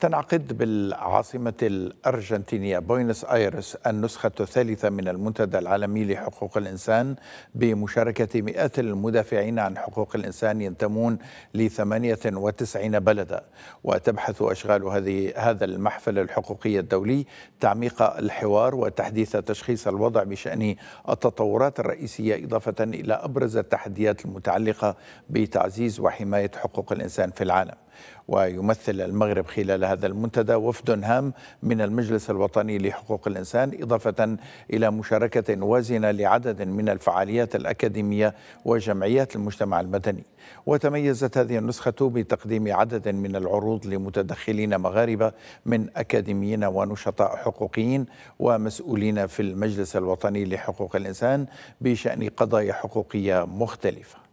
تنعقد بالعاصمة الأرجنتينية بوينس آيرس النسخة الثالثة من المنتدى العالمي لحقوق الإنسان بمشاركة مئات المدافعين عن حقوق الإنسان ينتمون ل 98 بلدا وتبحث أشغال هذه هذا المحفل الحقوقي الدولي تعميق الحوار وتحديث تشخيص الوضع بشأن التطورات الرئيسية إضافة إلى أبرز التحديات المتعلقة بتعزيز وحماية حقوق الإنسان في العالم ويمثل المغرب خلال هذا المنتدى وفد هام من المجلس الوطني لحقوق الإنسان إضافة إلى مشاركة وازنة لعدد من الفعاليات الأكاديمية وجمعيات المجتمع المدني وتميزت هذه النسخة بتقديم عدد من العروض لمتدخلين مغاربة من أكاديميين ونشطاء حقوقيين ومسؤولين في المجلس الوطني لحقوق الإنسان بشأن قضايا حقوقية مختلفة